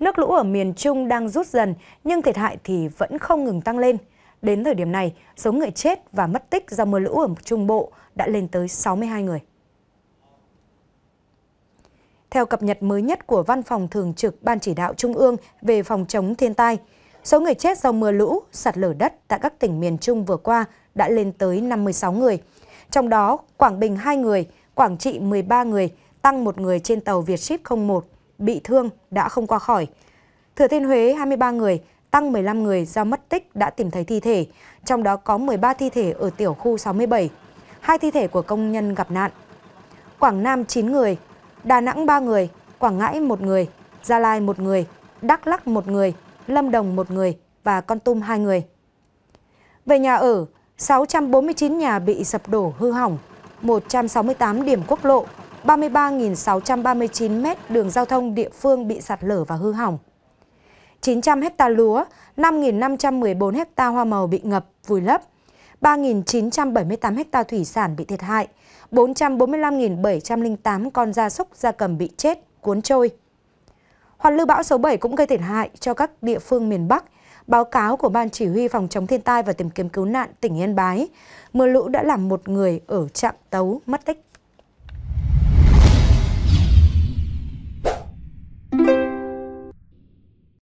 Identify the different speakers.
Speaker 1: Nước lũ ở miền Trung đang rút dần, nhưng thiệt hại thì vẫn không ngừng tăng lên. Đến thời điểm này, số người chết và mất tích do mưa lũ ở Trung Bộ đã lên tới 62 người. Theo cập nhật mới nhất của Văn phòng Thường trực Ban Chỉ đạo Trung ương về phòng chống thiên tai, số người chết do mưa lũ, sạt lở đất tại các tỉnh miền Trung vừa qua đã lên tới 56 người. Trong đó, Quảng Bình 2 người, Quảng Trị 13 người, tăng 1 người trên tàu Vietship 01 bị thương đã không qua khỏi. Thừa Thiên Huế 23 người, tăng 15 người do mất tích đã tìm thấy thi thể, trong đó có 13 thi thể ở tiểu khu 67, hai thi thể của công nhân gặp nạn. Quảng Nam 9 người, Đà Nẵng 3 người, Quảng Ngãi 1 người, Gia Lai 1 người, Đắk Lắc 1 người, Lâm Đồng 1 người và Con Tum 2 người. Về nhà ở, 649 nhà bị sập đổ hư hỏng, 168 điểm quốc lộ, 33.639 mét đường giao thông địa phương bị sạt lở và hư hỏng. 900 hecta lúa, 5.514 hecta hoa màu bị ngập, vùi lấp, 3.978 hecta thủy sản bị thiệt hại, 445.708 con gia súc gia cầm bị chết, cuốn trôi. Hoàn lưu bão số 7 cũng gây thiệt hại cho các địa phương miền Bắc. Báo cáo của Ban Chỉ huy Phòng chống thiên tai và tìm kiếm cứu nạn tỉnh Yên Bái, mưa lũ đã làm một người ở trạm Tấu mất tích.